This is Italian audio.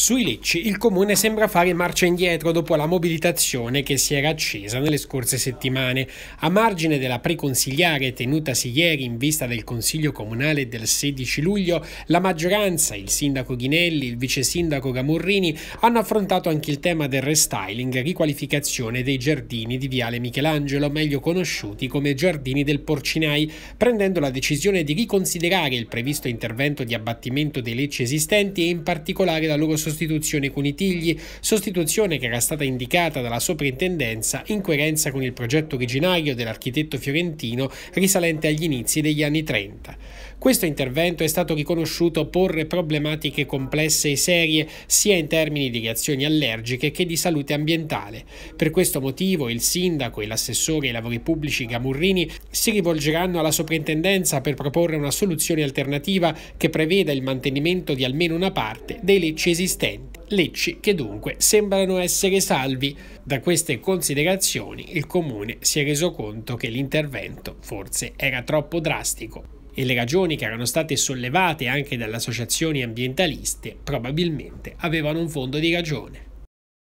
Sui Lecci il comune sembra fare marcia indietro dopo la mobilitazione che si era accesa nelle scorse settimane. A margine della preconsigliare tenutasi ieri in vista del Consiglio Comunale del 16 luglio, la maggioranza, il sindaco Ghinelli, il vice sindaco Gamurrini hanno affrontato anche il tema del restyling e riqualificazione dei giardini di Viale Michelangelo, meglio conosciuti come Giardini del Porcinai, prendendo la decisione di riconsiderare il previsto intervento di abbattimento dei lecci esistenti e in particolare la loro sostenibilità sostituzione Cunitigli, sostituzione che era stata indicata dalla soprintendenza in coerenza con il progetto originario dell'architetto fiorentino risalente agli inizi degli anni 30. Questo intervento è stato riconosciuto porre problematiche complesse e serie sia in termini di reazioni allergiche che di salute ambientale. Per questo motivo il sindaco e l'assessore ai lavori pubblici Gamurrini si rivolgeranno alla soprintendenza per proporre una soluzione alternativa che preveda il mantenimento di almeno una parte dei lecci esistenti esistenti. Lecci che dunque sembrano essere salvi. Da queste considerazioni il comune si è reso conto che l'intervento forse era troppo drastico e le ragioni che erano state sollevate anche dalle associazioni ambientaliste probabilmente avevano un fondo di ragione.